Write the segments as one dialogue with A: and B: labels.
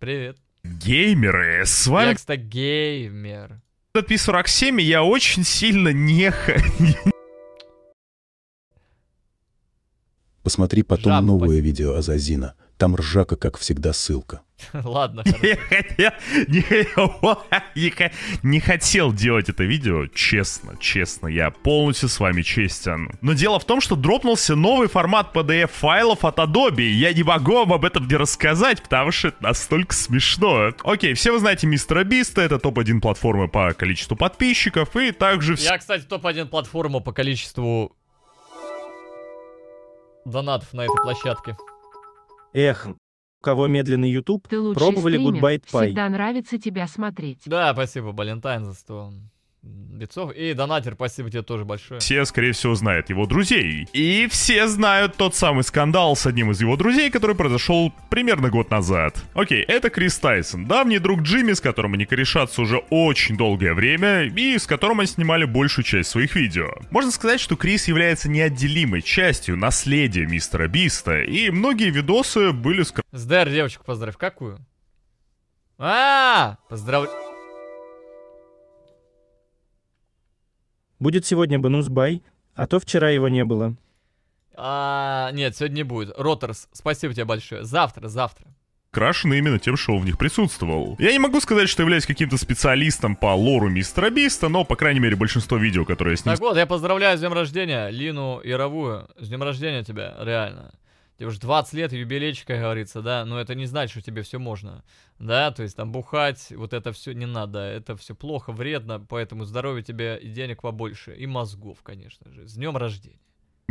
A: Привет. Геймеры, с вами... Я, кстати, геймер. Пи-47, я очень сильно не...
B: Посмотри потом Жаб, новое спасибо. видео Азазина. Там ржака, как всегда, ссылка.
C: Ладно. Не хотел,
A: не, хотел делать это видео, честно, честно, я полностью с вами честен. Но дело в том, что дропнулся новый формат PDF-файлов от Adobe, я не могу вам об этом не рассказать, потому что это настолько смешно. Окей, все вы знаете Мистера Биста, это топ-1 платформы по количеству подписчиков, и также... Я,
C: кстати, топ-1 платформа по количеству донатов на этой площадке.
D: Эх, кого медленный YouTube, пробовали стример. Goodbye Pie. Всегда
E: нравится тебя смотреть.
C: Да, спасибо, Балентайн за что лицов. И донатер, спасибо тебе тоже большое.
A: Все, скорее всего, знают его друзей. И все знают тот самый скандал с одним из его друзей, который произошел примерно год назад. Окей, это Крис Тайсон, давний друг Джимми, с которым они корешатся уже очень долгое время, и с которым они снимали большую часть своих видео. Можно сказать, что Крис является неотделимой частью наследия мистера Биста, и многие
C: видосы были... С... Сдер девочку поздравь, какую? А, -а, -а! поздравляю.
D: Будет сегодня Бенусбай, а то вчера его не было.
C: А, нет, сегодня не будет. Роторс, спасибо тебе большое. Завтра, завтра
A: крашены именно тем, что в них присутствовал. Я не могу сказать, что являюсь каким-то специалистом по лору Мистера Биста, но, по крайней мере, большинство видео, которые я снимаю. Так
C: вот, я поздравляю с днем рождения Лину Яровую. С днем рождения тебя, реально. Тебе уже 20 лет, юбилейчик, говорится, да, но это не значит, что тебе все можно, да, то есть там бухать, вот это все не надо, это все плохо, вредно, поэтому здоровья тебе и денег побольше, и мозгов, конечно же. С днем рождения.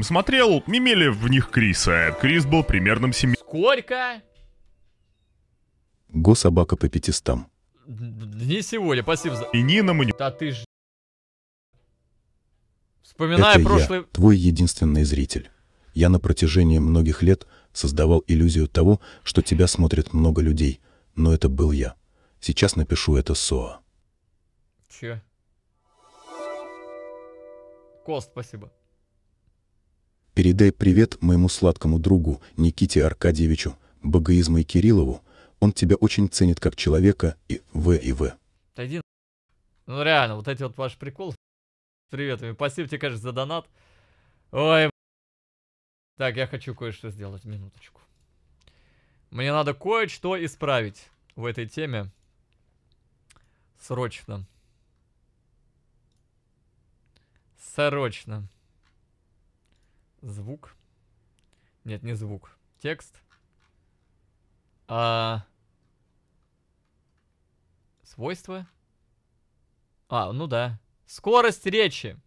A: Смотрел, не имели в них Криса. Крис был примерным семи...
C: Сколько?
B: Го собака по пятистам.
C: Не сегодня, спасибо за... И Нина мне... Да ты ж... Вспоминая это прошлый... я,
B: твой единственный зритель. Я на протяжении многих лет создавал иллюзию того, что тебя смотрит много людей, но это был я. Сейчас напишу это Соа.
C: Че? Кост, спасибо.
B: Передай привет моему сладкому другу Никите Аркадьевичу, Багаизму и Кириллову. Он тебя очень ценит как человека и В и В.
C: Один. Ну реально, вот эти вот ваши приколы. Приветами. Спасибо тебе, конечно, за донат. Ой, так, я хочу кое-что сделать, минуточку. Мне надо кое-что исправить в этой теме. Срочно. Срочно. Звук. Нет, не звук. Текст. А... Свойства? А, ну да. Скорость речи.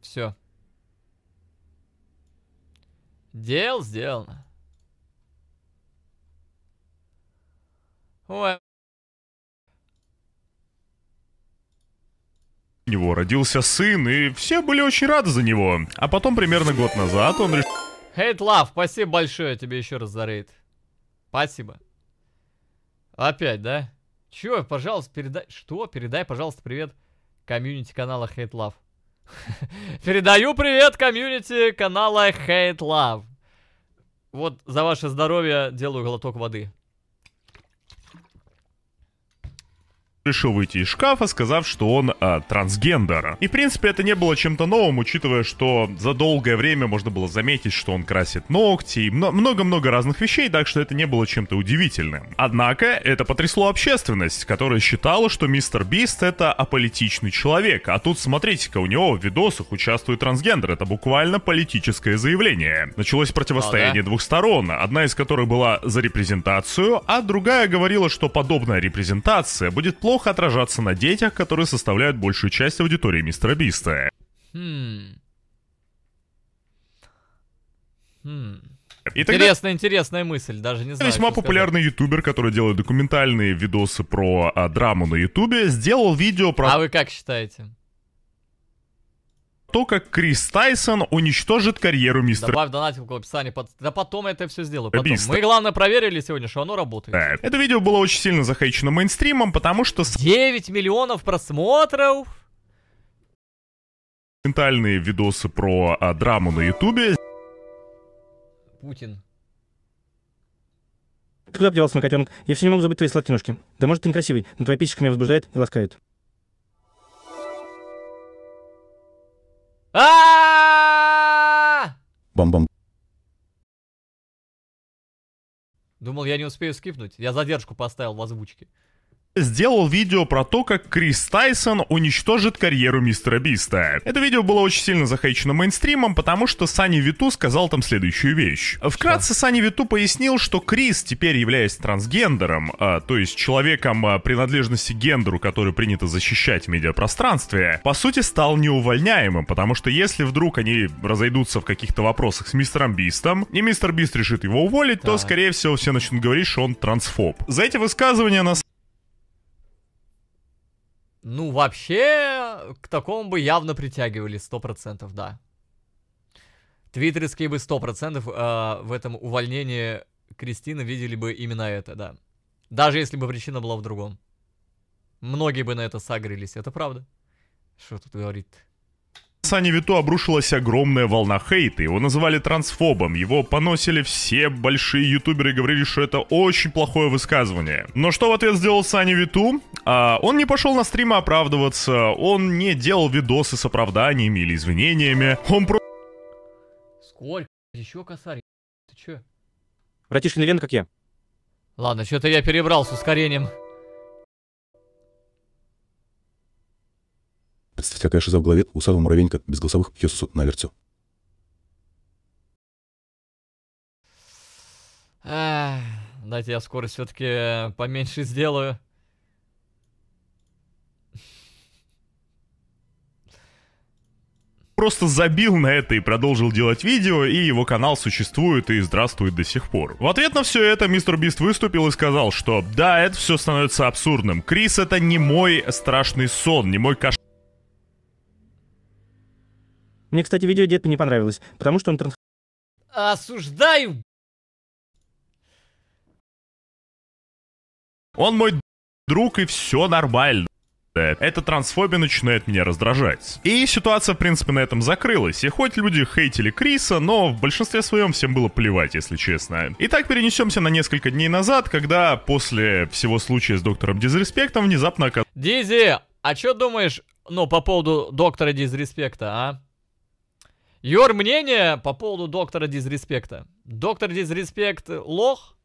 C: Все. Дел сделано. Ой.
A: У него родился сын, и все были очень рады за него. А потом, примерно год назад, он решил...
C: Хейт Лав, спасибо большое тебе еще раз за рейд. Спасибо. Опять, да? Чё, пожалуйста, передай... Что? Передай, пожалуйста, привет комьюнити канала Hate Love. Передаю привет комьюнити канала Hate Love. Вот за ваше здоровье делаю глоток воды.
A: решил выйти из шкафа, сказав, что он а, трансгендер. И в принципе это не было чем-то новым, учитывая, что за долгое время можно было заметить, что он красит ногти и много-много разных вещей, так что это не было чем-то удивительным. Однако это потрясло общественность, которая считала, что мистер Бист это аполитичный человек, а тут смотрите-ка, у него в видосах участвует трансгендер, это буквально политическое заявление. Началось противостояние О, да. двух сторон, одна из которых была за репрезентацию, а другая говорила, что подобная репрезентация будет плохо плохо отражаться на детях, которые составляют большую часть аудитории Мистера Биста.
C: Хм.
E: Хм.
A: И Интересная,
C: интересная мысль, даже не знаю. Весьма популярный
A: сказать. ютубер, который делает документальные видосы про а, драму на ютубе, сделал видео про... А
C: вы как считаете?
A: то, как Крис Тайсон уничтожит карьеру мистера. Добавь
C: донатинку в описании. Под... Да потом я это все сделаю. Потом. Мы, главное, проверили сегодня, что оно работает. Да. Это
A: видео было очень сильно захейчено мейнстримом, потому что... 9 миллионов просмотров! Ментальные видосы про а, драму на ютубе.
C: Путин.
D: Куда подевался мой котенок? Я все не могу забыть твои сладкие ножки. Да может ты некрасивый, но твоя писечка меня возбуждает и ласкает.
B: а Бам-бам.
C: Думал, я не успею скипнуть. Я задержку поставил в озвучке
A: сделал видео про то, как Крис Тайсон уничтожит карьеру мистера Биста. Это видео было очень сильно захейчено мейнстримом, потому что Сани Виту сказал там следующую вещь. Вкратце, Сани Виту пояснил, что Крис, теперь являясь трансгендером, а, то есть человеком а, принадлежности гендеру, который принято защищать в медиапространстве, по сути стал неувольняемым, потому что если вдруг они разойдутся в каких-то вопросах с мистером Бистом, и мистер Бист решит его уволить, да. то, скорее всего, все начнут говорить, что он трансфоб. За эти высказывания на
C: ну, вообще, к такому бы явно притягивали, 100%, да. Твиттерские бы 100% э, в этом увольнении Кристины видели бы именно это, да. Даже если бы причина была в другом. Многие бы на это сагрились, это правда. Что тут говорит -то?
A: Сани Виту обрушилась огромная волна хейта, его называли трансфобом, его поносили все большие ютуберы и говорили, что это очень плохое высказывание. Но что в ответ сделал Сани Виту? А, он не пошел на стримы оправдываться, он не делал видосы с оправданиями или извинениями, он про
C: Сколько? Еще косарь? Ты че? Братишкин Лен, как я. Ладно, что-то я перебрал с ускорением.
B: Всякая шиза в голове, усава Муравенька без голосовых на навертю.
C: Дайте я скорость все-таки э, поменьше сделаю.
A: просто забил на это и продолжил делать видео, и его канал существует и здравствует до сих пор. В ответ на все это мистер Бист выступил и сказал, что да, это все становится абсурдным. Крис это не мой страшный сон, не мой кошмар
D: мне, кстати, видео Детпа не понравилось, потому что он транс...
C: Осуждаю!
A: Он мой друг, и все нормально. Эта трансфобия начинает меня раздражать. И ситуация, в принципе, на этом закрылась. И хоть люди хейтили Криса, но в большинстве своем всем было плевать, если честно. Итак, перенесемся на несколько дней назад, когда после всего случая с доктором Дизреспектом внезапно оказалось...
C: Дизи, а что думаешь, ну, по поводу доктора Дизреспекта, а? Your мнение по поводу доктора Дизреспекта. Доктор Дизреспект лох?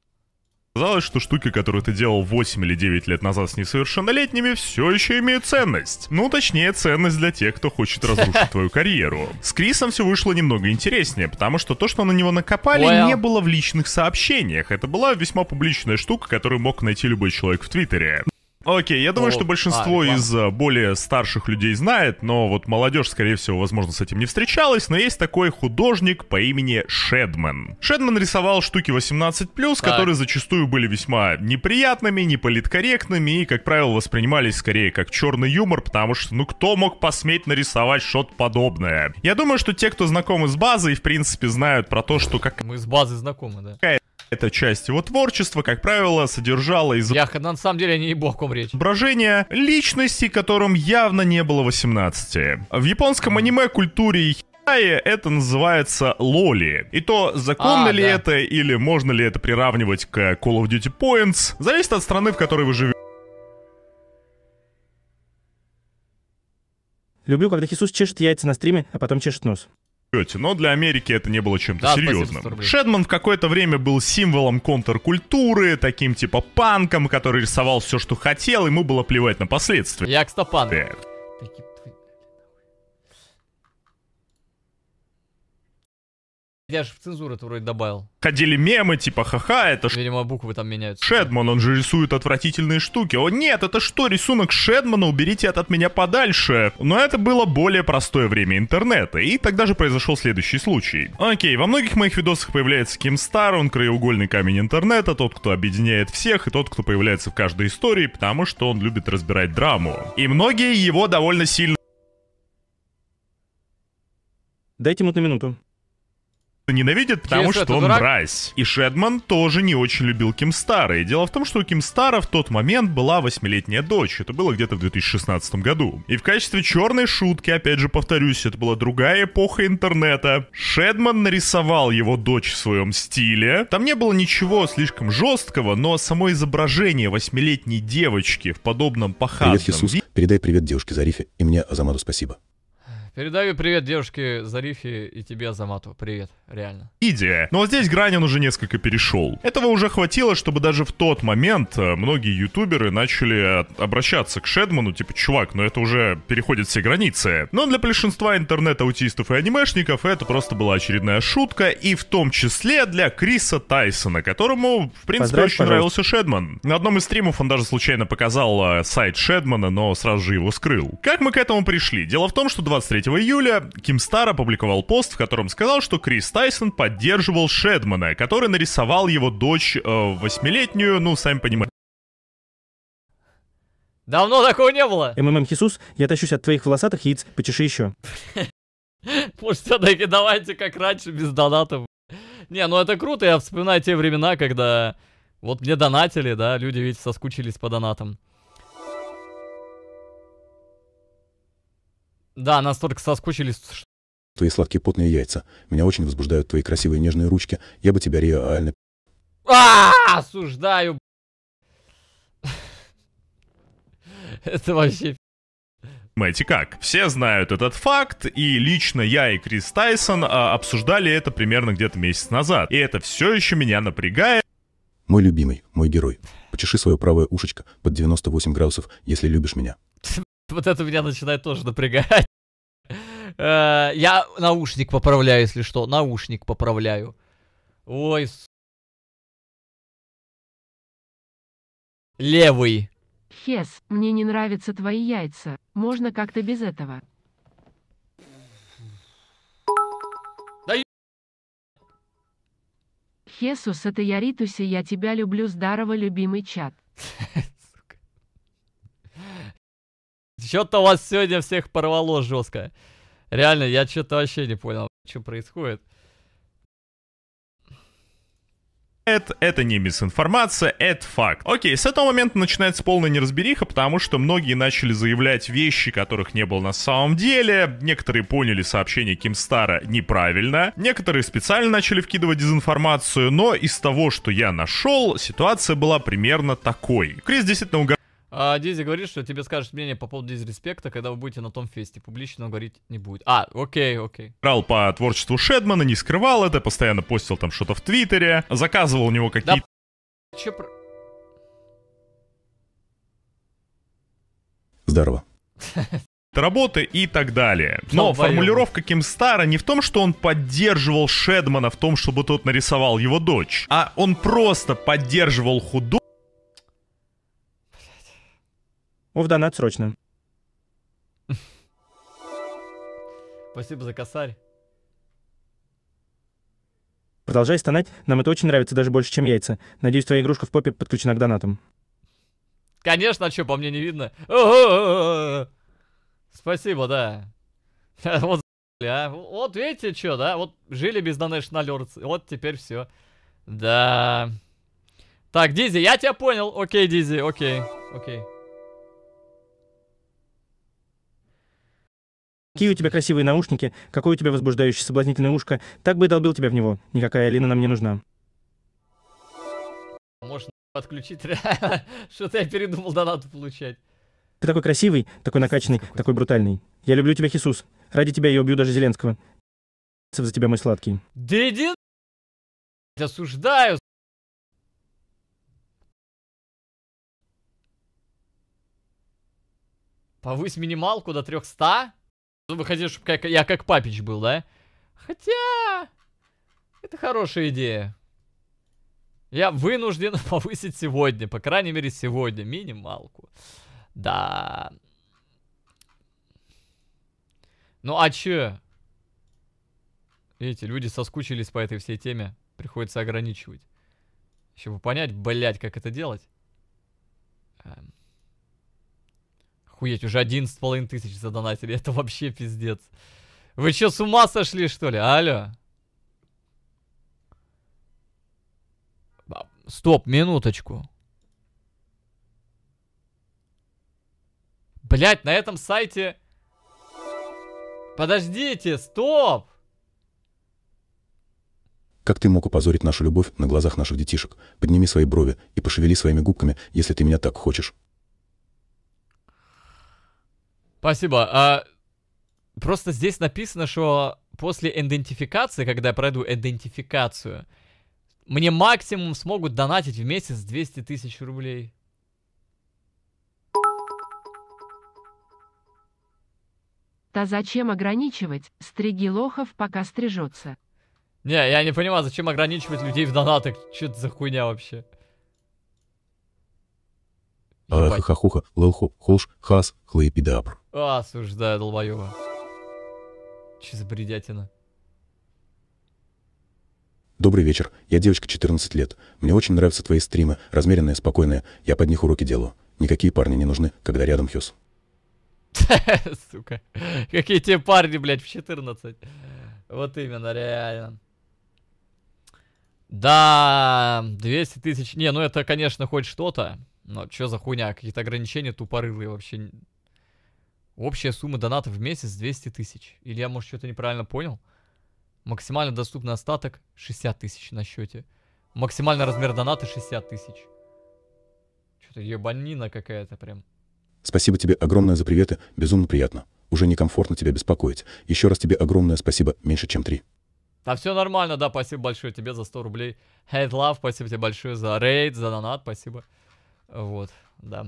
A: Казалось, что штуки, которые ты делал 8 или 9 лет назад с несовершеннолетними, все еще имеют ценность. Ну, точнее, ценность для тех, кто хочет разрушить твою карьеру. С Крисом все вышло немного интереснее, потому что то, что на него накопали, не было в личных сообщениях. Это была весьма публичная штука, которую мог найти любой человек в Твиттере. Окей, я думаю, О, что большинство а, из э, более старших людей знает, но вот молодежь, скорее всего, возможно, с этим не встречалась, но есть такой художник по имени Шедмен. Шедмен рисовал штуки 18+, так. которые зачастую были весьма неприятными, неполиткорректными и, как правило, воспринимались скорее как черный юмор, потому что, ну, кто мог посметь нарисовать что-то подобное? Я думаю, что те, кто знакомы с базой, в принципе, знают про то, что как... Мы с базой знакомы, да.
C: Какая эта часть его творчества, как правило, содержала из... Я, на самом деле, не ебу, о ком речь.
A: Брожение личности, которым явно не было 18. В японском аниме-культуре это называется лоли. И то, законно а, ли да. это или можно ли это приравнивать к Call of Duty Points, зависит от
D: страны, в которой вы живете. Люблю, когда Хисус чешет яйца на стриме, а потом чешет нос
A: но для Америки это не было чем-то да, серьезным. Шедман в какое-то время был символом контркультуры, таким типа панком, который рисовал все, что хотел, ему было плевать на последствия. Як стопан. Э. Так.
C: Я же в цензуру это вроде добавил.
A: Ходили мемы, типа, ха-ха, это ш... Видимо, буквы там меняются. Шедман, он же рисует отвратительные штуки. О нет, это что, рисунок Шедмана, уберите это от меня подальше. Но это было более простое время интернета, и тогда же произошел следующий случай. Окей, во многих моих видосах появляется Ким Стар, он краеугольный камень интернета, тот, кто объединяет всех, и тот, кто появляется в каждой истории, потому что он любит разбирать драму. И многие его довольно сильно...
D: Дайте ему на минуту
A: ненавидит, потому Если что он дурак. мразь. И Шедман тоже не очень любил Ким Кимстара. И дело в том, что у Ким Кимстара в тот момент была восьмилетняя дочь. Это было где-то в 2016 году. И в качестве черной шутки, опять же повторюсь, это была другая эпоха интернета. Шедман нарисовал его дочь в своем стиле. Там не было ничего слишком жесткого, но само изображение восьмилетней девочки в подобном похабном... Привет, Хисус.
B: Передай привет девушке Зарифе и мне Азамаду спасибо.
C: Передай привет девушке Зарифе и тебе, Замату. Привет, реально.
A: Идея. Но здесь Гранин уже несколько перешел. Этого уже хватило, чтобы даже в тот момент э, многие ютуберы начали обращаться к Шедману, типа, чувак, ну это уже переходит все границы. Но для большинства интернет-аутистов и анимешников это просто была очередная шутка, и в том числе для Криса Тайсона, которому, в принципе, очень пожалуйста. нравился Шедман. На одном из стримов он даже случайно показал э, сайт Шедмана, но сразу же его скрыл. Как мы к этому пришли? Дело в том, что 23 июля Ким Стар опубликовал пост, в котором сказал, что Крис Тайсон поддерживал Шедмана, который нарисовал его дочь э, восьмилетнюю, э, ну, сами понимаете.
C: Давно такого не было.
D: МММ Хисус, я тащусь от твоих волосатых яиц, почеши еще.
C: Может, все-таки давайте, как раньше, без донатов. Не, ну это круто, я вспоминаю те времена, когда вот мне донатили, да, люди ведь соскучились по донатам. Да, настолько соскучились, что...
B: Твои сладкие потные яйца. Меня очень возбуждают твои красивые нежные ручки. Я бы тебя реально...
C: А, осуждаю. Это вообще...
B: Мэти как?
C: Все
A: знают этот факт, и лично я и Крис Тайсон а, обсуждали это примерно где-то месяц назад. И это все еще меня напрягает.
B: Мой любимый, мой герой, почеши свое правое ушечко под 98 градусов, если любишь меня.
C: Вот это меня начинает тоже напрягать. Э, я наушник поправляю, если что. Наушник поправляю. Ой, Левый.
E: Хес, мне не нравятся твои яйца. Можно как-то без этого. Хесус, это я Ритуси, я тебя люблю, здорово, любимый чат.
C: Что-то у вас сегодня всех порвало жестко. Реально, я что-то вообще не понял, что происходит.
A: Это, это не мисинформация, это факт. Окей, с этого момента начинается полная неразбериха, потому что многие начали заявлять вещи, которых не было на самом деле. Некоторые поняли сообщение Кимстара неправильно. Некоторые специально начали вкидывать дезинформацию, но из того, что я нашел, ситуация была примерно такой. Крис действительно угадал
C: а, Дизи говорит, что тебе скажет мнение по поводу дизреспекта, когда вы будете на том фесте. Публично говорить не будет. А, окей, окей.
A: Брал по творчеству Шедмана, не скрывал это, постоянно постил там что-то в Твиттере, заказывал у него какие-то... Да, че про... Здорово. работы и так далее. Но, Но формулировка Стара не в том, что он поддерживал Шедмана а в том, чтобы тот нарисовал его дочь, а он просто поддерживал художник
D: О, в донат срочно.
C: Спасибо за косарь.
D: Продолжай стонать, нам это очень нравится даже больше, чем яйца. Надеюсь, твоя игрушка в попе подключена к донатам.
C: Конечно, а что, по мне не видно? Спасибо, да. А вот, а. Вот видите, что, да? Вот жили без Donation Alerts, вот теперь все. Да. Так, Дизи, я тебя понял. Окей, Дизи, окей, окей.
D: Какие у тебя красивые наушники, какое у тебя возбуждающее соблазнительное ушко, так бы и долбил тебя в него. Никакая Алина нам не нужна.
C: Можно подключить реально. Что-то я передумал донату получать.
D: Ты такой красивый, такой накачанный, Какой такой брутальный. Я люблю тебя, Хисус. Ради тебя я убью даже Зеленского. За тебя, мой сладкий.
C: Да иди Осуждаю. Повысь минималку до 300? Ну, Вы хотите, чтобы как, я как папич был, да? Хотя... Это хорошая идея. Я вынужден повысить сегодня, по крайней мере сегодня, минималку. Да. Ну а чё? Видите, люди соскучились по этой всей теме. Приходится ограничивать. Чтобы понять, блять, как это делать. Эм. Охуеть, уже половиной тысяч задонатили. Это вообще пиздец. Вы что, с ума сошли, что ли? Алло. А, стоп, минуточку. Блять, на этом сайте... Подождите, стоп!
B: Как ты мог упозорить нашу любовь на глазах наших детишек? Подними свои брови и пошевели своими губками, если ты меня так хочешь.
C: Спасибо. А, просто здесь написано, что после идентификации, когда я пройду идентификацию, мне максимум смогут донатить в месяц 200 тысяч рублей.
E: Та зачем ограничивать? Стриги лохов, пока стрижется.
C: Не, я не понимаю, зачем ограничивать людей в донатах? Че это за хуйня вообще?
B: Ахахахуха, лоху, холш, хас, хлыпидабр.
C: А, осуждаю долбоеба. Че за бредятина?
B: Добрый вечер. Я девочка 14 лет. Мне очень нравятся твои стримы, размеренные, спокойные. Я под них уроки делаю. Никакие парни не нужны, когда рядом Хьюз.
C: Сука. Какие тебе парни, блядь, в 14. Вот именно, реально. Да, 200 тысяч. Не, ну это, конечно, хоть что-то. Но что за хуйня? Какие-то ограничения тупорылые вообще. Общая сумма донатов в месяц 200 тысяч. Или я, может, что-то неправильно понял? Максимально доступный остаток 60 тысяч на счете. Максимальный размер доната 60 тысяч. Что-то ебанина какая-то прям.
B: Спасибо тебе огромное за приветы, безумно приятно. Уже некомфортно тебя беспокоить. Еще раз тебе огромное спасибо, меньше чем три.
C: Да все нормально, да, спасибо большое тебе за 100 рублей. Hate love, спасибо тебе большое за рейд, за донат, спасибо. Вот, да.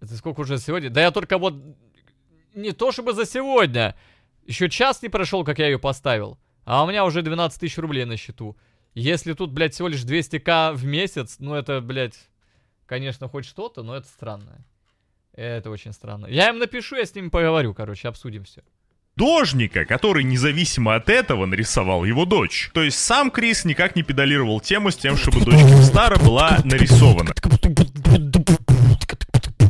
C: Это сколько уже сегодня? Да я только вот... Не то чтобы за сегодня. Еще час не прошел, как я ее поставил. А у меня уже 12 тысяч рублей на счету. Если тут, блядь, всего лишь 200к в месяц, ну это, блядь, конечно, хоть что-то, но это странно. Это очень странно. Я им напишу, я с ними поговорю, короче, обсудим все
A: художника, который независимо от этого нарисовал его дочь. То есть сам Крис никак не педалировал тему с тем, чтобы дочь Стара была нарисована.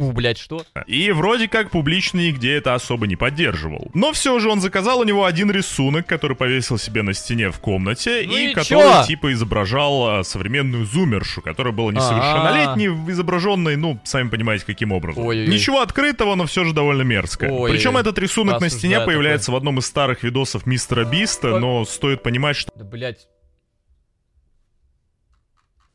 A: Фу, блядь, что? И вроде как публично нигде это особо не поддерживал. Но все же он заказал у него один рисунок, который повесил себе на стене в комнате, ну и, и который чё? типа изображал а, современную зумершу, которая была несовершеннолетней, изображенной, ну, сами понимаете, каким образом. Ой-ой-ой. Ничего открытого, но все же довольно мерзкое. Ой-ой-ой. Причем этот рисунок на стене появляется в одном из старых видосов Мистера Биста, но стоит понимать, что... Да,
C: блядь.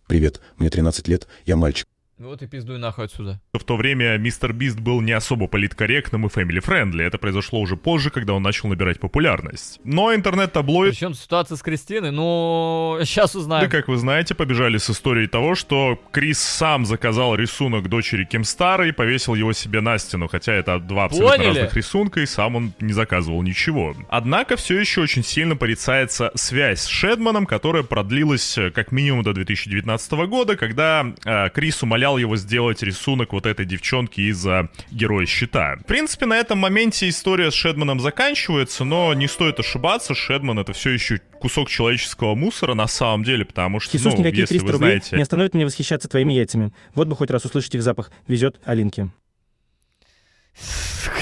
B: Привет, мне 13 лет, я мальчик.
C: Ну вот и пиздуй нахуй отсюда.
A: В то время Мистер Бист был не особо политкорректным и фэмили-френдли. Это произошло уже позже, когда он начал набирать популярность.
C: Но интернет-таблоид... Причем ситуация с Кристиной, ну, сейчас узнаем. Да,
A: как вы знаете, побежали с историей того, что Крис сам заказал рисунок дочери Ким Стара и повесил его себе на стену, хотя это два абсолютно Поняли? разных рисунка, и сам он не заказывал ничего. Однако все еще очень сильно порицается связь с Шедманом, которая продлилась э, как минимум до 2019 года, когда э, Крис умолял заставлял его сделать рисунок вот этой девчонки из-за Героя Щита. В принципе, на этом моменте история с Шедманом заканчивается, но не стоит ошибаться, Шедман это все еще кусок человеческого мусора на самом деле, потому что, Хисус, ну, никакие если 300 вы рублей не
D: остановит меня восхищаться твоими яйцами. Вот бы хоть раз услышать их запах. Везет Алинке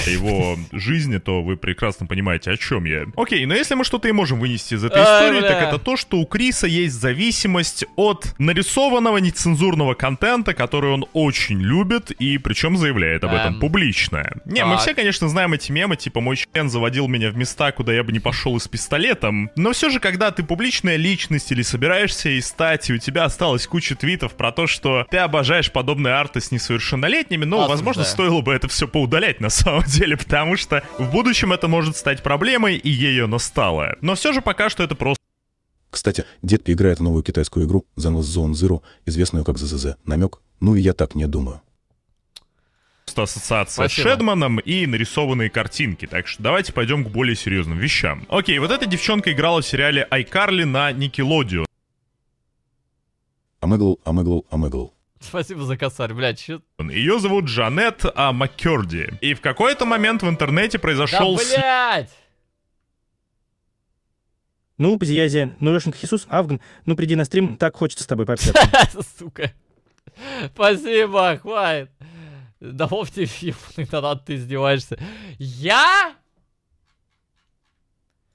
A: его жизни, то вы прекрасно понимаете, о чем я. Окей, но
D: если мы что-то и можем вынести из этой истории, так это
A: то, что у Криса есть зависимость от нарисованного нецензурного контента, который он очень любит и причем заявляет об этом публично. Не, мы все, конечно, знаем эти мемы, типа мой член заводил меня в места, куда я бы не пошел и с пистолетом, но все же, когда ты публичная личность или собираешься и стать, и у тебя осталась куча твитов про то, что ты обожаешь подобные арты с несовершеннолетними, ну, Но, возможно, стоило бы это все поудачнее позволять на самом деле, потому что в будущем это может стать проблемой, и ее настало. Но все же пока что это просто
B: кстати, детки играет новую китайскую игру Zenless Zone Zero, известную как ЗЗЗ. Намек? Ну и я так не думаю
A: просто ассоциация Спасибо. с Шедманом и нарисованные картинки. Так что давайте пойдем к более серьезным вещам. Окей, вот эта девчонка играла в сериале iCarly на
B: Никелодио. Амыгл, амыгл, амыгл.
C: Спасибо
A: за косарь, блядь, че... Ее зовут Джанет а, Маккерди. И в какой-то момент в интернете
D: произошел... Да,
C: блядь!
D: Ну, Бзиязия, ну, Рошин Хисус, Афган, ну, приди на стрим, так хочется с тобой пообщаться.
C: Сука. Спасибо, хватит. Да вовсе ебаный донат, ты издеваешься. Я?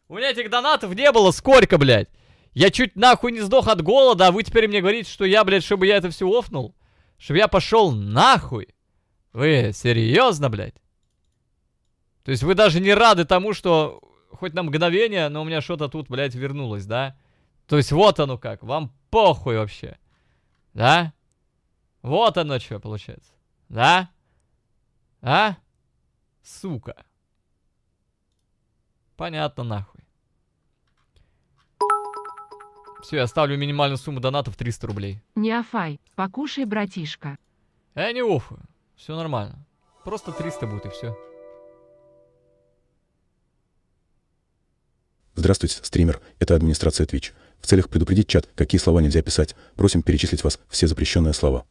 C: У меня этих донатов не было сколько, блядь? Я чуть нахуй не сдох от голода, а вы теперь мне говорите, что я, блядь, чтобы я это все офнул? Чтобы я пошел нахуй? Вы серьезно, блядь? То есть вы даже не рады тому, что хоть на мгновение, но у меня что-то тут, блядь, вернулось, да? То есть вот оно как, вам похуй вообще. Да? Вот оно что получается. Да? А? Сука. Понятно нахуй. Все, я ставлю минимальную сумму донатов 300 рублей.
E: Не Неофай, покушай, братишка.
C: Э, не офу. Все нормально. Просто 300 будет и все.
B: Здравствуйте, стример. Это администрация Twitch. В целях предупредить чат, какие слова нельзя писать, просим перечислить вас все запрещенные слова.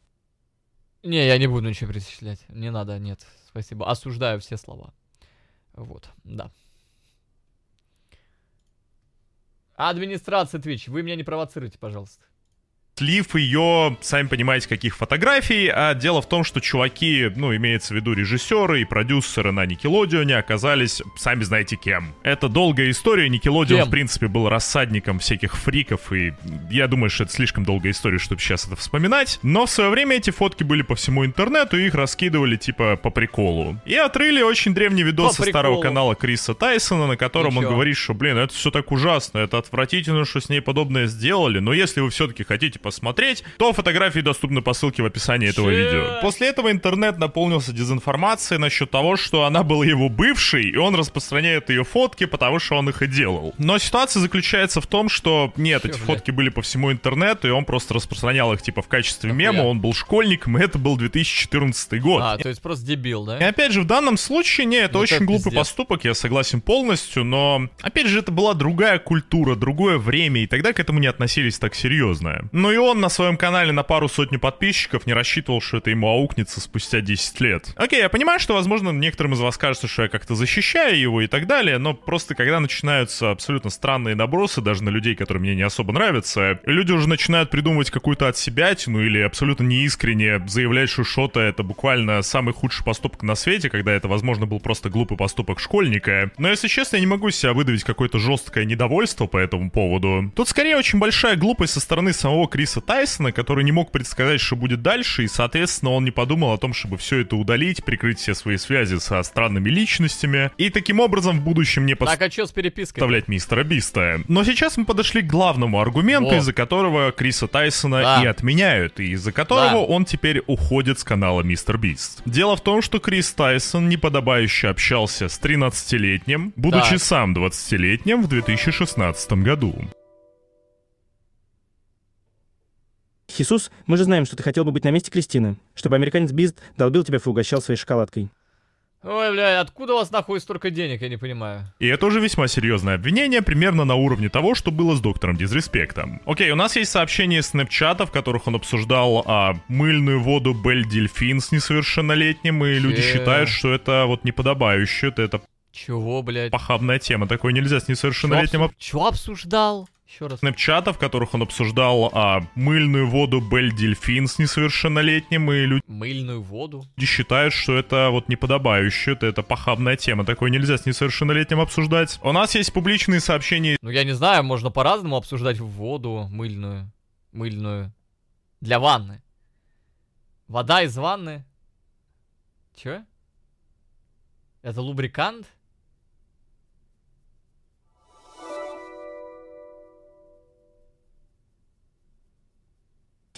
C: Не, я не буду ничего перечислять. Не надо, нет. Спасибо. Осуждаю все слова. Вот, да. Администрация Twitch, вы меня не провоцируйте, пожалуйста
A: слив ее, сами понимаете, каких фотографий. А дело в том, что чуваки, ну, имеется в виду режиссеры и продюсеры на Никелодионе, оказались, сами знаете, кем. Это долгая история. Никелодион, в принципе, был рассадником всяких фриков, и я думаю, что это слишком долгая история, чтобы сейчас это вспоминать. Но в свое время эти фотки были по всему интернету, и их раскидывали, типа, по приколу. И отрыли очень древний видос со старого канала Криса Тайсона, на котором Ничего. он говорит, что, блин, это все так ужасно, это отвратительно, что с ней подобное сделали, но если вы все-таки хотите посмотреть, то фотографии доступны по ссылке в описании этого Че? видео. После этого интернет наполнился дезинформацией насчет того, что она была его бывшей, и он распространяет ее фотки, потому что он их и делал. Но ситуация заключается в том, что нет, Че, эти блядь. фотки были по всему интернету, и он просто распространял их типа в качестве Охуя. мема, он был школьником, и это был 2014 год. А, то есть
C: просто дебил, да? И
A: опять же, в данном случае, нет, это вот ну, очень это глупый пиздец. поступок, я согласен полностью, но опять же, это была другая культура, другое время, и тогда к этому не относились так серьезно. Но и он на своем канале на пару сотни подписчиков не рассчитывал, что это ему аукнется спустя 10 лет. Окей, я понимаю, что, возможно, некоторым из вас кажется, что я как-то защищаю его и так далее, но просто когда начинаются абсолютно странные набросы, даже на людей, которые мне не особо нравятся, люди уже начинают придумывать какую-то от себя тяну или абсолютно неискренне заявлять, что что-то это буквально самый худший поступок на свете, когда это, возможно, был просто глупый поступок школьника. Но, если честно, я не могу себя выдавить какое-то жесткое недовольство по этому поводу. Тут скорее очень большая глупость со стороны самого Криса Криса Тайсона, который не мог предсказать, что будет дальше, и, соответственно, он не подумал о том, чтобы все это удалить, прикрыть все свои связи со странными личностями, и таким образом в будущем не поставлять
C: а
A: мистера Биста. Но сейчас мы подошли к главному аргументу, из-за которого Криса Тайсона да. и отменяют, и из-за которого да. он теперь уходит с канала Мистер Бист. Дело в том, что Крис Тайсон неподобающе общался с 13-летним, будучи так. сам 20-летним в 2016 году.
D: Хисус, мы же знаем, что ты хотел бы быть на месте Кристины, чтобы американец Бист долбил тебя и угощал своей шоколадкой.
C: Ой, бля, откуда у вас нахуй столько денег, я не понимаю.
A: И это уже весьма серьезное обвинение, примерно на уровне того, что было с доктором Дизреспектом. Окей, у нас есть сообщение из снэпчата, в которых он обсуждал а, мыльную воду Бель Дельфин с несовершеннолетним, и Че? люди считают, что это вот неподобающе, это, это... Чего, блядь? Похабная тема, такое нельзя с несовершеннолетним...
C: Чего обсуждал? Еще раз.
A: Снэпчата, в которых он обсуждал а, мыльную воду Бель Дельфин с несовершеннолетним, и люди...
C: Мыльную воду?
A: Люди считают, что это вот неподобающе, это, это похабная тема, такое нельзя с несовершеннолетним обсуждать.
C: У нас есть публичные сообщения... Ну, я не знаю, можно по-разному обсуждать воду мыльную, мыльную, для ванны. Вода из ванны. Че? Это лубрикант?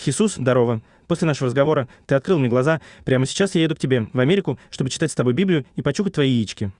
D: Хисус, здорово. После нашего разговора ты открыл мне глаза. Прямо сейчас я еду к тебе, в Америку, чтобы читать с тобой Библию и почухать твои яички.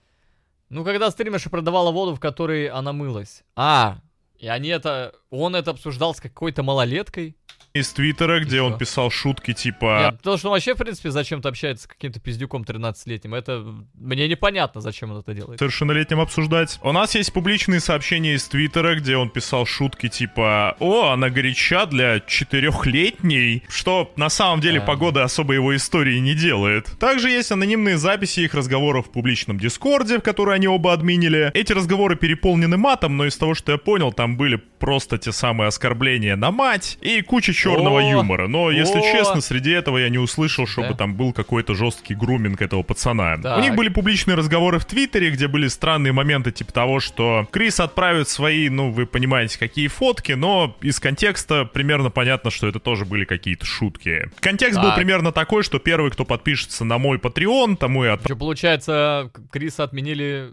C: Ну, когда стримерша продавала воду, в которой она мылась. А, и они это он это обсуждал с какой-то малолеткой. Из Твиттера, где он писал шутки типа... Нет, потому что он вообще, в принципе, зачем-то общается с каким-то пиздюком 13-летним. Это мне непонятно, зачем он это делает.
A: Совершеннолетним обсуждать. У нас есть публичные сообщения из Твиттера, где он писал шутки типа «О, она горяча для четырехлетней», что на самом деле а... погода особо его истории не делает. Также есть анонимные записи их разговоров в публичном Дискорде, в которые они оба админили. Эти разговоры переполнены матом, но из того, что я понял, там были просто это те самые оскорбления на мать и куча черного о, юмора. Но, если о. честно, среди этого я не услышал, чтобы да. там был какой-то жесткий груминг этого пацана. Так. У них были публичные разговоры в Твиттере, где были странные моменты типа того, что Крис отправит свои, ну, вы понимаете, какие фотки, но из контекста примерно понятно, что это тоже были какие-то шутки. Контекст так. был примерно такой, что первый, кто подпишется на мой Patreon, тому и от... Что,
C: получается, Криса отменили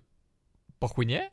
C: по хуйне?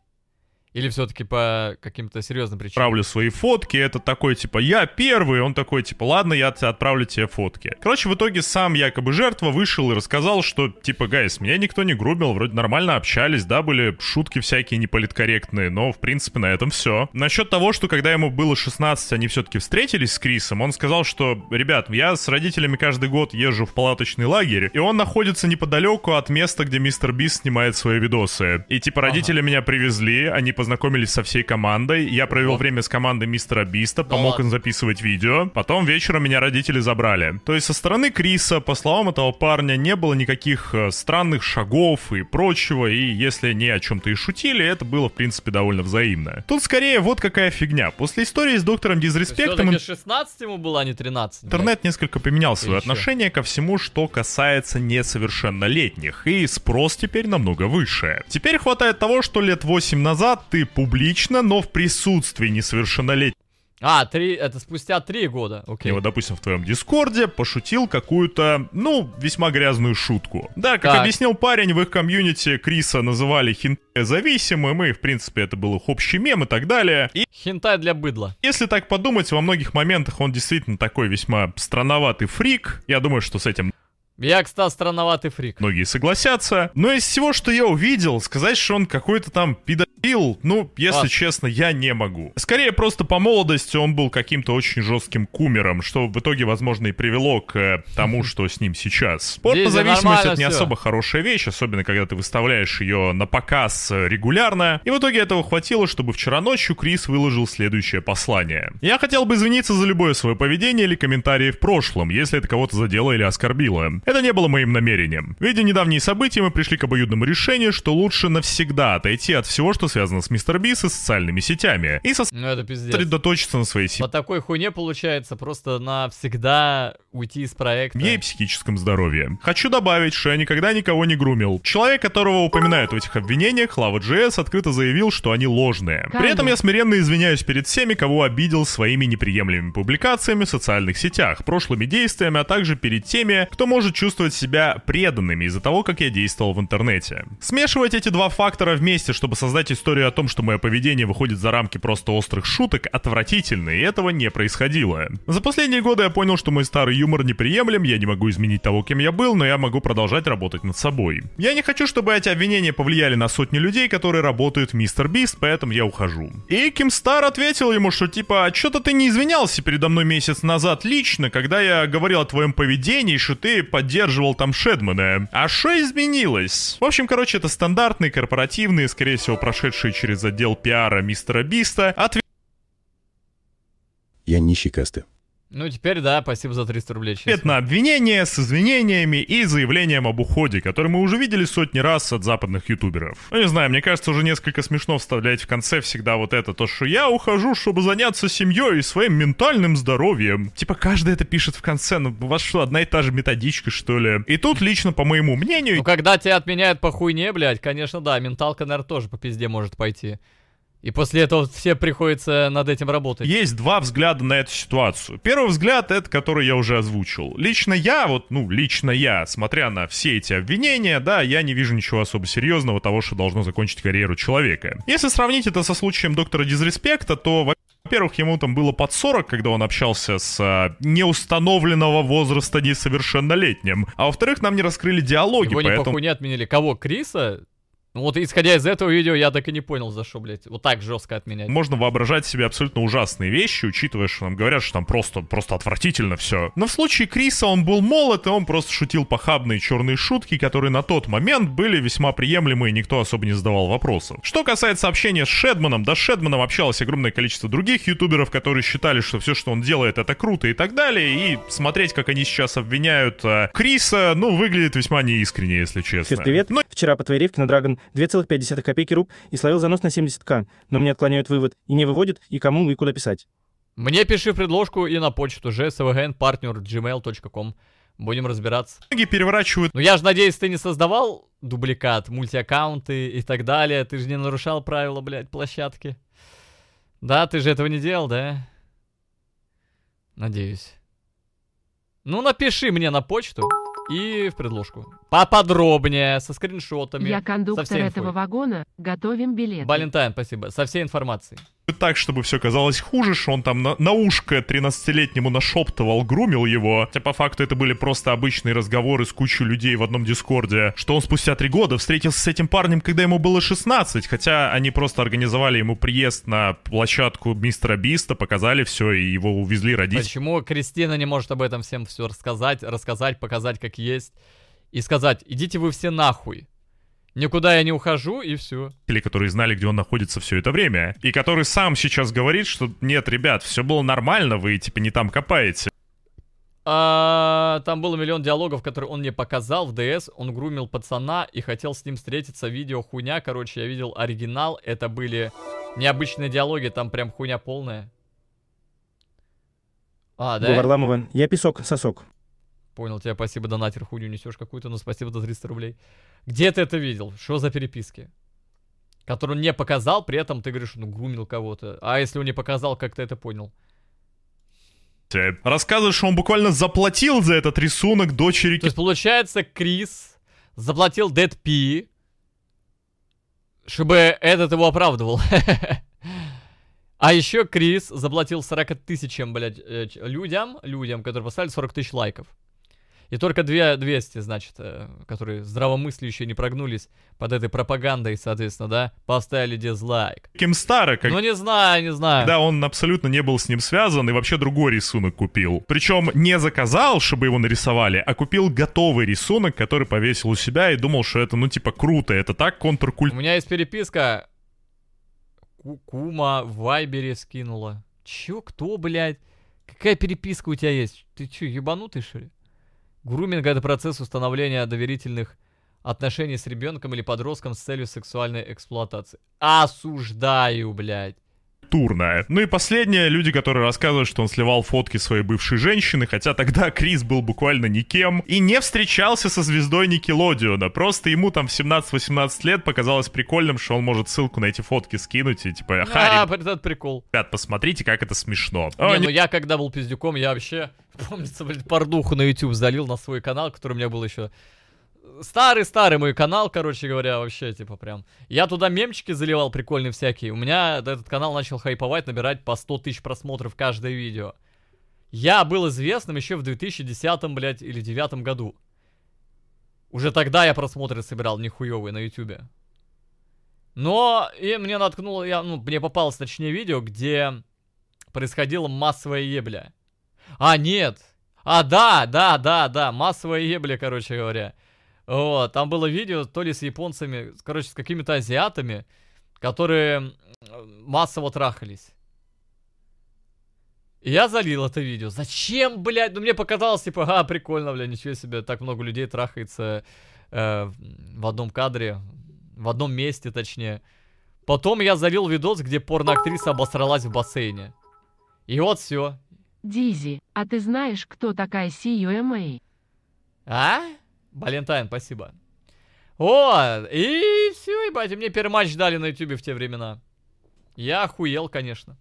C: Или все-таки по каким-то серьезным причинам?
A: Отправлю свои фотки, это такой, типа, я первый, он такой, типа, ладно, я отправлю тебе фотки. Короче, в итоге сам якобы жертва вышел и рассказал, что, типа, гайс, меня никто не грубил, вроде нормально общались, да, были шутки всякие неполиткорректные, но, в принципе, на этом все. Насчет того, что когда ему было 16, они все-таки встретились с Крисом, он сказал, что, ребят, я с родителями каждый год езжу в палаточный лагерь, и он находится неподалеку от места, где мистер Бис снимает свои видосы. И, типа, родители ага. меня привезли, они познакомились со всей командой. Я провел вот. время с командой мистера Биста, помог да им записывать видео. Потом вечером меня родители забрали. То есть со стороны Криса, по словам этого парня, не было никаких э, странных шагов и прочего. И если не о чем-то и шутили, это было, в принципе, довольно взаимно. Тут скорее вот какая фигня. После истории с доктором
C: Дизреспектом... 16 ему было, а не 13.
A: Интернет несколько поменял свое отношение еще. ко всему, что касается несовершеннолетних. И спрос теперь намного выше. Теперь хватает того, что лет 8 назад ты публично, но в присутствии несовершеннолетних.
C: А, три, это спустя три года, окей.
A: И вот, допустим, в твоем дискорде пошутил какую-то, ну, весьма грязную шутку. Да, как так. объяснил парень, в их комьюнити Криса называли хентай зависимым, и, в принципе, это был их общий мем и так далее. И... Хентай для быдла. Если так подумать, во многих моментах он действительно такой весьма странноватый фрик. Я думаю, что с этим
C: я, кстати, странноватый фрик.
A: Многие согласятся. Но из всего, что я увидел, сказать, что он какой-то там педофил, ну, если а. честно, я не могу. Скорее, просто по молодости он был каким-то очень жестким кумером, что в итоге, возможно, и привело к э, тому, что с ним сейчас. Спорт по зависимости это не все. особо хорошая вещь, особенно когда ты выставляешь ее на показ э, регулярно. И в итоге этого хватило, чтобы вчера ночью Крис выложил следующее послание. Я хотел бы извиниться за любое свое поведение или комментарии в прошлом, если это кого-то задело или оскорбило. Это не было моим намерением. Видя недавние события, мы пришли к обоюдному решению, что лучше навсегда отойти от всего, что связано с Мистер Би и социальными сетями.
C: И со... ну, это
A: сосредоточиться на своей сети.
C: По такой хуйне получается просто навсегда уйти из проекта.
A: Ей психическом здоровье. Хочу добавить, что я никогда никого не грумил. Человек, которого упоминают в этих обвинениях, Лава Джесс, открыто заявил, что они ложные. При этом я смиренно извиняюсь перед всеми, кого обидел своими неприемлемыми публикациями в социальных сетях, прошлыми действиями, а также перед теми, кто может чувствовать себя преданными из-за того, как я действовал в интернете. Смешивать эти два фактора вместе, чтобы создать историю о том, что мое поведение выходит за рамки просто острых шуток, отвратительно, и этого не происходило. За последние годы я понял, что мой старый юмор неприемлем, я не могу изменить того, кем я был, но я могу продолжать работать над собой. Я не хочу, чтобы эти обвинения повлияли на сотни людей, которые работают в Мистер Бист, поэтому я ухожу. И Ким Стар ответил ему, что типа, «А что-то ты не извинялся передо мной месяц назад лично, когда я говорил о твоем поведении, что ты под поддерживал там Шедмана. А что изменилось? В общем, короче, это стандартные корпоративные, скорее всего, прошедшие через отдел пиара мистера Биста, ответ
B: я нищий касты.
C: Ну, теперь да, спасибо за 300 рублей. Честно. Это на обвинение с
A: извинениями и заявлением об уходе, который мы уже видели сотни раз от западных ютуберов. Ну, не знаю, мне кажется, уже несколько смешно вставлять в конце всегда вот это, то, что я ухожу, чтобы заняться семьей и своим ментальным здоровьем. Типа, каждый это пишет в конце, ну, у вас что, одна и та же методичка, что ли?
C: И тут лично, по моему мнению... Ну, когда тебя отменяют по хуйне, блядь, конечно, да, менталка, наверное, тоже по пизде может пойти. И после этого все приходится над этим работать. Есть
A: два взгляда на эту ситуацию. Первый взгляд — это который я уже озвучил. Лично я, вот, ну, лично я, смотря на все эти обвинения, да, я не вижу ничего особо серьезного того, что должно закончить карьеру человека. Если сравнить это со случаем доктора Дизреспекта, то, во-первых, ему там было под 40, когда он общался с а, неустановленного возраста несовершеннолетним.
C: А во-вторых, нам не раскрыли диалоги, Его поэтому... не отменили. Кого, Криса? Ну вот исходя из этого видео я так и не понял, за что, блядь, вот так жестко отменять.
A: Можно воображать себе абсолютно ужасные вещи, учитывая, что нам говорят, что там просто, просто отвратительно все.
C: Но в случае Криса он был молод, и он просто
A: шутил похабные черные шутки, которые на тот момент были весьма приемлемы, и никто особо не задавал вопросов. Что касается общения с Шедманом, да, с Шедманом общалось огромное количество других ютуберов, которые считали, что все, что он делает, это круто и так далее, и смотреть, как они сейчас обвиняют э, Криса, ну, выглядит весьма неискренне, если честно. Честный
D: вет. Но... Вчера по твоей рифке на Драгон 2,5 копейки руб и словил занос на 70к, но мне отклоняют вывод и не выводят, и кому и куда писать.
C: Мне пиши предложку и на почту gsvgnpartner.gmail.com. Будем разбираться. Многие переворачивают. Ну я же надеюсь, ты не создавал дубликат, мультиаккаунты и так далее. Ты же не нарушал правила, блядь, площадки. Да, ты же этого не делал, да? Надеюсь. Ну напиши мне на почту. И в предложку. Поподробнее, со скриншотами. Я кондуктор этого
E: вагона, готовим билет.
C: Валентайн, спасибо. Со всей информацией
A: так, чтобы все казалось хуже, что он там на, на ушко 13-летнему нашептывал, грумил его. Хотя по факту это были просто обычные разговоры с кучей людей в одном дискорде. Что он спустя три года встретился с этим парнем, когда ему было 16. Хотя они просто организовали ему приезд на площадку мистера Биста, показали все и его увезли родители.
C: Почему Кристина не может об этом всем все рассказать, рассказать, показать как есть? И сказать, идите вы все нахуй. Никуда я не ухожу, и все.
A: Или которые знали, где он находится все это время. И который сам сейчас говорит, что нет, ребят, все было нормально, вы типа не там копаете.
C: А, там было миллион диалогов, которые он мне показал в ДС. Он грумил пацана и хотел с ним встретиться. Видео хуйня, короче, я видел оригинал. Это были необычные диалоги, там прям хуйня полная. А, да? Варламова,
D: я песок, сосок.
C: Понял тебя, спасибо, донатер, хуйню несешь какую-то, но спасибо за 300 рублей. Где ты это видел? Что за переписки? Которую он не показал, при этом ты говоришь, ну, грумил кого-то. А если он не показал, как ты это понял?
A: Ты рассказываешь, что он буквально заплатил за этот рисунок дочери... То есть,
C: получается, Крис заплатил Дэд Пи, чтобы этот его оправдывал. А еще Крис заплатил 40 тысячам, блядь, э, людям, людям, которые поставили 40 тысяч лайков. И только две 200, значит, э, которые здравомыслящие не прогнулись под этой пропагандой, соответственно, да, поставили дизлайк. Ким Кимстара, как... Ну не знаю, не знаю.
A: Да, он абсолютно не был с ним связан и вообще другой рисунок купил. Причем не заказал, чтобы его нарисовали, а купил готовый рисунок, который повесил у себя и думал, что это, ну, типа, круто, это так контркульт.
C: У меня есть переписка, Кума в Вайбере скинула. Чё, кто, блядь? Какая переписка у тебя есть? Ты чё, ебанутый, что ли? Груминг – это процесс установления доверительных отношений с ребенком или подростком с целью сексуальной эксплуатации. Осуждаю, блядь
A: культурное. Ну и последнее, люди, которые рассказывают, что он сливал фотки своей бывшей женщины, хотя тогда Крис был буквально никем и не встречался со звездой Никелодиона. Просто ему там в 17-18 лет показалось прикольным, что он может ссылку на эти фотки скинуть и типа Харри. А,
C: этот прикол.
A: Ребят, посмотрите, как это смешно.
C: Не, О, ну не... я когда был пиздюком, я вообще, помнится, блин, порнуху на YouTube залил на свой канал, который у меня был еще Старый-старый мой канал, короче говоря, вообще, типа, прям. Я туда мемчики заливал прикольные всякие. У меня этот канал начал хайповать, набирать по 100 тысяч просмотров каждое видео. Я был известным еще в 2010, блядь, или 2009 году. Уже тогда я просмотры собирал нихуевые на ютюбе. Но и мне наткнуло, я, ну, мне попалось, точнее, видео, где происходила массовая ебля. А, нет! А, да, да, да, да, массовая ебля, короче говоря. Вот, там было видео то ли с японцами, короче, с какими-то азиатами, которые массово трахались. И я залил это видео. Зачем, блядь? Ну, мне показалось, типа, а, прикольно, блядь, ничего себе, так много людей трахается э, в одном кадре, в одном месте, точнее. Потом я залил видос, где порноактриса обосралась в бассейне. И вот все.
E: Дизи, а ты знаешь, кто такая Сиюэмэй?
C: А? Балентайн, спасибо.
E: О,
C: и все, ебать, мне первый матч дали на ютубе в те времена. Я охуел, конечно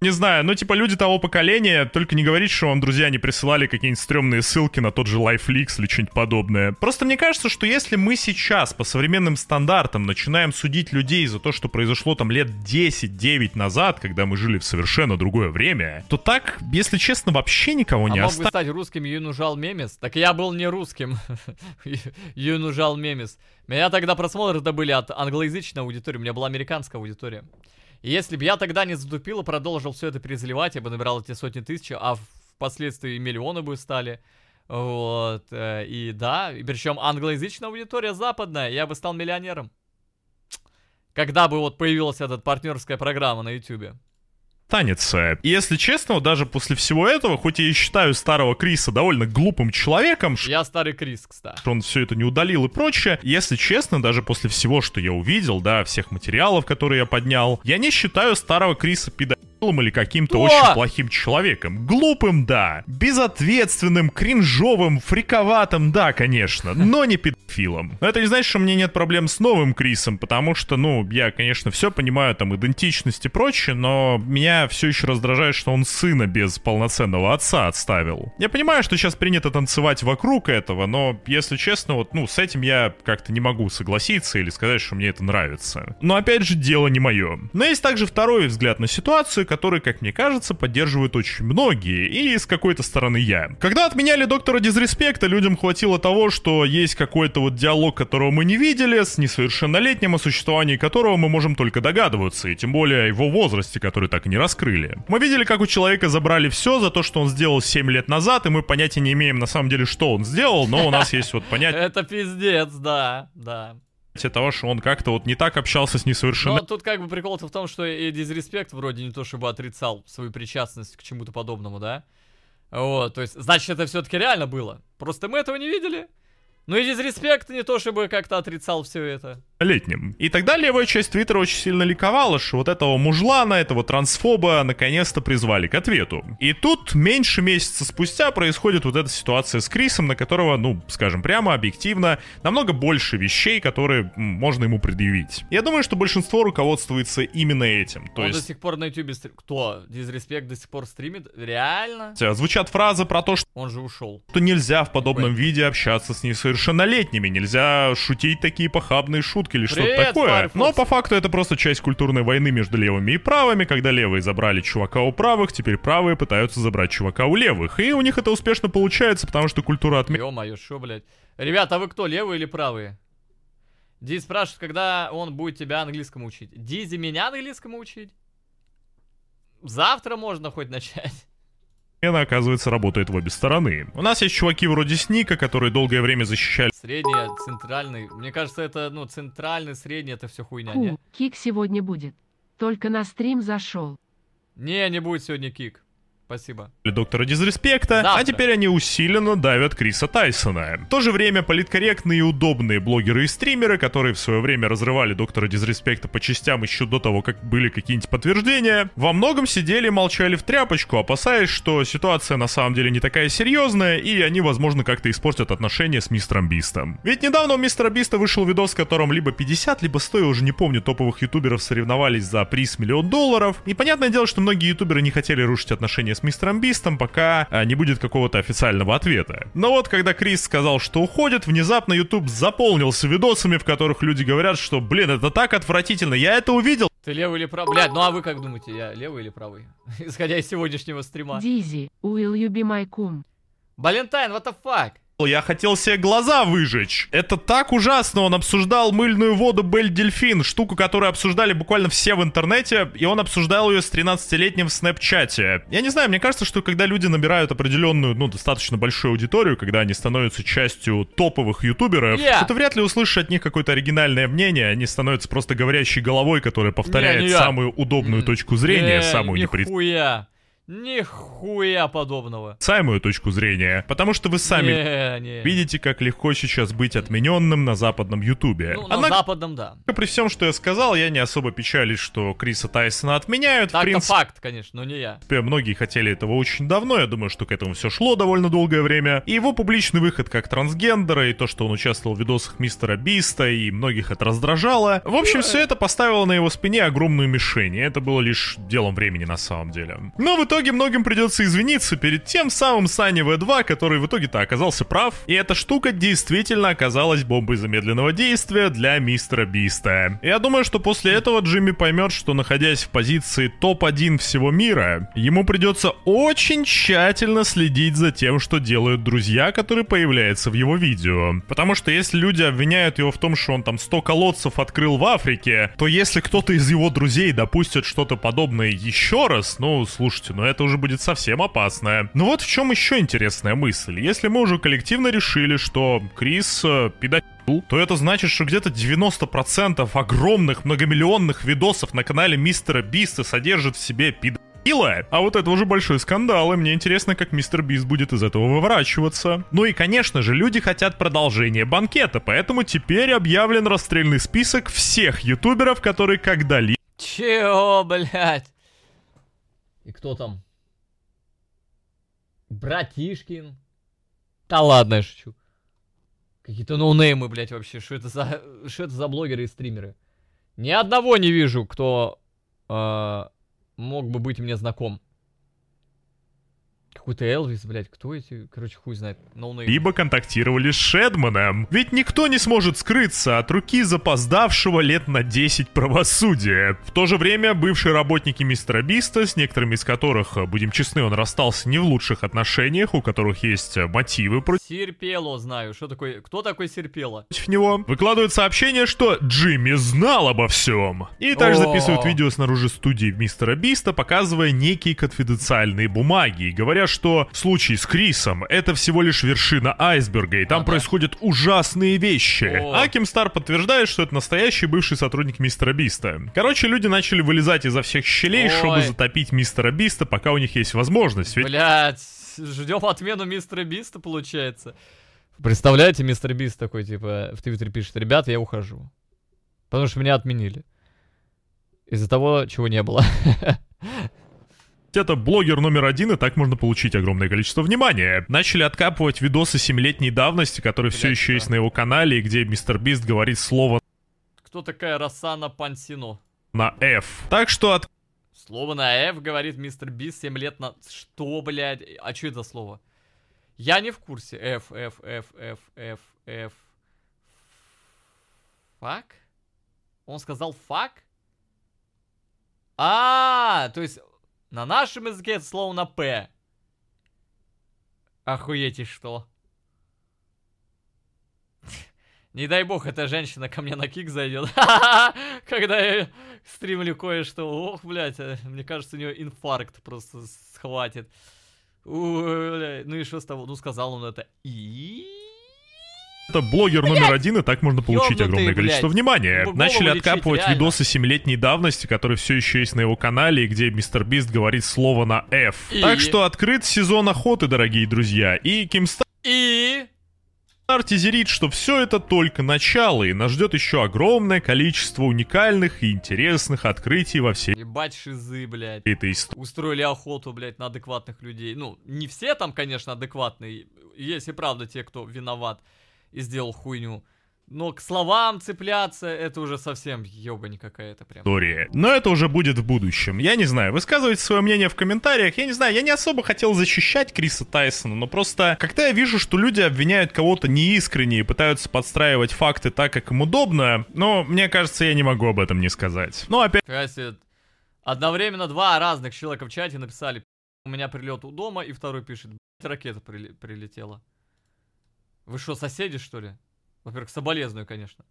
A: не знаю, ну, типа, люди того поколения, только не говорить, что вам друзья не присылали какие-нибудь стрёмные ссылки на тот же Lifelix или что-нибудь подобное. Просто мне кажется, что если мы сейчас по современным стандартам начинаем судить людей за то, что произошло там лет 10-9 назад, когда мы жили в совершенно другое время, то так, если честно, вообще никого а не осталось. мог
C: оста... бы стать русским Юнужал Мемес? Так я был не русским. Юнужал Мемес. Меня тогда просмотры-то были от англоязычной аудитории, у меня была американская аудитория. И если бы я тогда не затупил и продолжил все это перезаливать, я бы набирал эти сотни тысяч, а впоследствии миллионы бы стали. Вот, э, и да, причем англоязычная аудитория западная, я бы стал миллионером. Когда бы вот появилась эта партнерская программа на YouTube
A: танец. И если честно, вот даже после всего этого, хоть я и считаю старого Криса довольно глупым человеком...
C: Я старый Крис, кстати.
A: Что он все это не удалил и прочее. Если честно, даже после всего, что я увидел, да, всех материалов, которые я поднял, я не считаю старого Криса пидором или каким-то очень плохим человеком. Глупым, да. Безответственным, кринжовым, фриковатым, да, конечно. Но не педофилом. Но это не значит, что у меня нет проблем с новым Крисом, потому что, ну, я, конечно, все понимаю, там, идентичность и прочее, но меня все еще раздражает, что он сына без полноценного отца отставил. Я понимаю, что сейчас принято танцевать вокруг этого, но, если честно, вот, ну, с этим я как-то не могу согласиться или сказать, что мне это нравится. Но, опять же, дело не мое. Но есть также второй взгляд на ситуацию, который, как мне кажется, поддерживают очень многие, и с какой-то стороны я. Когда отменяли доктора Дизреспекта, людям хватило того, что есть какой-то вот диалог, которого мы не видели, с несовершеннолетним, о существовании которого мы можем только догадываться, и тем более о его возрасте, который так и не раскрыли. Мы видели, как у человека забрали все за то, что он сделал 7 лет назад, и мы понятия не имеем на самом деле, что он сделал, но у нас есть вот понятие...
C: Это пиздец, да, да
A: того, что он как-то вот не так общался с несовершеннолетним. Но ну, а
C: тут как бы прикол-то в том, что и дизреспект вроде не то, чтобы отрицал свою причастность к чему-то подобному, да? Вот, то есть, значит, это все-таки реально было. Просто мы этого не видели. Ну и дизреспект не то, чтобы как-то отрицал все это
A: летним. И тогда левая часть твиттера очень сильно ликовала, что вот этого мужлана, этого трансфоба наконец-то призвали к ответу. И тут меньше месяца спустя происходит вот эта ситуация с Крисом, на которого, ну, скажем прямо, объективно, намного больше вещей, которые можно ему предъявить. Я думаю, что большинство руководствуется именно этим. То Он есть... до сих
C: пор на ютубе стрим... Кто? Дизреспект до сих пор стримит? Реально?
A: Звучат фразы про то, что... Он же ушел. Что нельзя в подобном Ой. виде общаться с несовершеннолетними, нельзя шутить такие похабные шутки шутки или что-то такое. Firefox. Но по факту это просто часть культурной войны между левыми и правыми, когда левые забрали чувака у правых, теперь правые пытаются забрать чувака у левых. И у них это успешно получается, потому что
C: культура отмена... Ё-моё, шо, блядь. Ребята, а вы кто, левые или правые? Ди спрашивает, когда он будет тебя английскому учить. Дизи меня английскому учить? Завтра можно хоть начать
A: она, оказывается, работает в обе стороны. У нас есть чуваки вроде Сника, которые долгое время защищали...
C: Средний, центральный. Мне кажется, это, ну, центральный, средний, это все хуйня, Фу, не?
E: Кик сегодня будет. Только на стрим зашел.
C: Не, не будет сегодня кик. Спасибо.
A: Доктора Дизреспекта, Завтра. а теперь они усиленно давят Криса Тайсона. В то же время политкорректные и удобные блогеры и стримеры, которые в свое время разрывали Доктора Дизреспекта по частям еще до того, как были какие-нибудь подтверждения, во многом сидели и молчали в тряпочку, опасаясь, что ситуация на самом деле не такая серьезная, и они, возможно, как-то испортят отношения с Мистером Бистом. Ведь недавно у Мистера Биста вышел видос, в котором либо 50, либо 100, я уже не помню, топовых ютуберов соревновались за приз миллион долларов. И понятное дело, что многие ютуберы не хотели рушить отношения с мистером Бистом, пока а, не будет какого-то официального ответа. Но вот когда Крис сказал, что уходит, внезапно YouTube заполнился видосами, в которых люди говорят, что, блин, это так отвратительно, я это увидел.
C: Ты левый или правый? Блядь, ну а вы как думаете, я левый или правый? Исходя из сегодняшнего стрима. Дизи, will you be my cum? Балентайн, what the fuck?
A: Я хотел себе глаза выжечь. Это так ужасно. Он обсуждал мыльную воду Бель Дельфин, штуку, которую обсуждали буквально все в интернете, и он обсуждал ее с 13-летним в Снэпчате. Я не знаю, мне кажется, что когда люди набирают определенную, ну, достаточно большую аудиторию, когда они становятся частью топовых ютуберов, yeah. ты вряд ли услышишь от них какое-то оригинальное мнение. Они становятся просто говорящей головой, которая повторяет не, не самую удобную mm. точку зрения, не, самую
C: непредставимую. Нихуя подобного.
A: Самую точку зрения. Потому что вы сами не, не. видите, как легко сейчас быть отмененным на западном ютубе. Ну, на Она...
C: западном, да.
A: При всем, что я сказал, я не особо печалюсь, что Криса Тайсона
C: отменяют. Так-то принцип... факт, конечно, но не я.
A: Многие хотели этого очень давно, я думаю, что к этому все шло довольно долгое время. И его публичный выход как трансгендера, и то, что он участвовал в видосах Мистера Биста, и многих это раздражало. В общем, ну, все э. это поставило на его спине огромную мишень, и это было лишь делом времени на самом деле. Но в итоге итоге многим придется извиниться перед тем самым Сани В2, который в итоге-то оказался прав. И эта штука действительно оказалась бомбой замедленного действия для мистера Биста. Я думаю, что после этого Джимми поймет, что находясь в позиции топ-1 всего мира, ему придется очень тщательно следить за тем, что делают друзья, которые появляются в его видео. Потому что если люди обвиняют его в том, что он там 100 колодцев открыл в Африке, то если кто-то из его друзей допустит что-то подобное еще раз, ну, слушайте, ну это уже будет совсем опасное. Ну вот в чем еще интересная мысль. Если мы уже коллективно решили, что Крис э, педофил, то это значит, что где-то 90% огромных многомиллионных видосов на канале Мистера Биста содержит в себе пидофил А вот это уже большой скандал, и мне интересно, как мистер Бист будет из этого выворачиваться. Ну и, конечно же, люди хотят продолжения банкета, поэтому теперь объявлен расстрельный список всех ютуберов, которые когда-либо...
C: Чего, блядь? И кто там? Братишкин. Да ладно, я шучу. Какие-то ноунеймы, блядь, вообще. Что это за... Что это за блогеры и стримеры? Ни одного не вижу, кто... Э, мог бы быть мне знаком. Какой-то Элвис, блядь, кто эти? Короче, хуй знает. No,
A: Либо контактировали с Шедманом. Ведь никто не сможет скрыться от руки запоздавшего лет на 10 правосудия. В то же время бывшие работники мистера Биста, с некоторыми из которых, будем честны, он расстался не в лучших отношениях, у которых есть мотивы против...
C: Серпело знаю. Что такое? Кто такой Серпело?
A: Против него. Выкладывают сообщение, что Джимми знал обо всем. И также записывают видео снаружи студии мистера Биста, показывая некие конфиденциальные бумаги и говоря, что случай с Крисом — это всего лишь вершина айсберга, и там а, происходят да. ужасные вещи. О. А Стар подтверждает, что это настоящий бывший сотрудник Мистера Биста. Короче, люди начали вылезать изо всех щелей, Ой. чтобы затопить Мистера
C: Биста, пока у них есть возможность. Ведь... Блядь, ждем отмену Мистера Биста, получается. Представляете, Мистер Бист такой, типа, в Твиттере пишет, ребят, я ухожу. Потому что меня отменили. Из-за того, чего не было.
A: это блогер номер один, и так можно получить огромное количество внимания. Начали откапывать видосы 7-летней давности, которые Блядь, все еще да. есть на его канале, и где мистер Бист говорит слово...
C: Кто такая Росана Пансино?
A: На F.
C: Так что от... Слово на F говорит мистер Бист 7 лет на... Что, блядь? А что это за слово? Я не в курсе. F, F, F, F, F, F. Фак? Он сказал фак? А, то есть на нашем языке это слово на П. Охуеть и что? Не дай бог, эта женщина ко мне на кик зайдет. Когда я стримлю кое-что. Ох, блядь, э, мне кажется, у нее инфаркт просто схватит. Ну и что с того? Ну, сказал он это. И...
A: Это блогер номер один, и так можно получить Ёбнутый, огромное количество блядь. внимания. Голову Начали откапывать реально. видосы семилетней давности, которые все еще есть на его канале, где мистер Бист говорит слово на F. И... Так что открыт сезон охоты, дорогие друзья. И Кимстар... И... Артизерит, что все это только начало, и нас ждет еще огромное количество уникальных и интересных открытий во всей...
C: Ебать шизы, блядь. Этой истории. Устроили охоту, блядь, на адекватных людей. Ну, не все там, конечно, адекватные, есть и правда те, кто виноват и сделал хуйню. Но к словам цепляться, это уже совсем ёбань какая-то
A: прям. История. Но это уже будет в будущем. Я не знаю, высказывайте свое мнение в комментариях. Я не знаю, я не особо хотел защищать Криса Тайсона, но просто, когда я вижу, что люди обвиняют кого-то неискренне и пытаются подстраивать факты так, как им удобно, но мне кажется, я не могу об этом не сказать.
C: Но ну, опять... Кстати, одновременно два разных человека в чате написали, у меня прилет у дома, и второй пишет, ракета прилетела. Вы что, соседи, что ли? Во-первых, соболезную, конечно.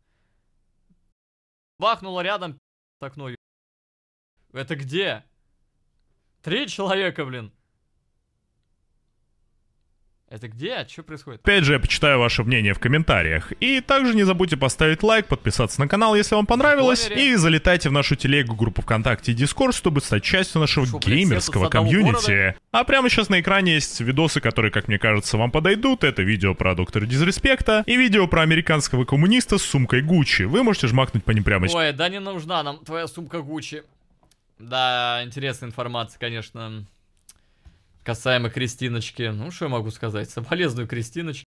C: Бахнуло рядом с окно. Это где? Три человека, блин. Это где? А что происходит?
A: Опять же, я почитаю ваше мнение в комментариях. И также не забудьте поставить лайк, подписаться на канал, если вам понравилось. И залетайте в нашу телегу, группу ВКонтакте и Дискорд, чтобы стать частью нашего Шо, геймерского комьюнити. А прямо сейчас на экране есть видосы, которые, как мне кажется, вам подойдут. Это видео про доктора Дизреспекта и видео про американского коммуниста с сумкой Гуччи. Вы можете жмакнуть по ним прямо сейчас.
C: Ой, да не нужна нам твоя сумка Гуччи. Да, интересная информация, конечно. Касаемо Кристиночки, ну что я могу сказать, соболезную Кристиночке.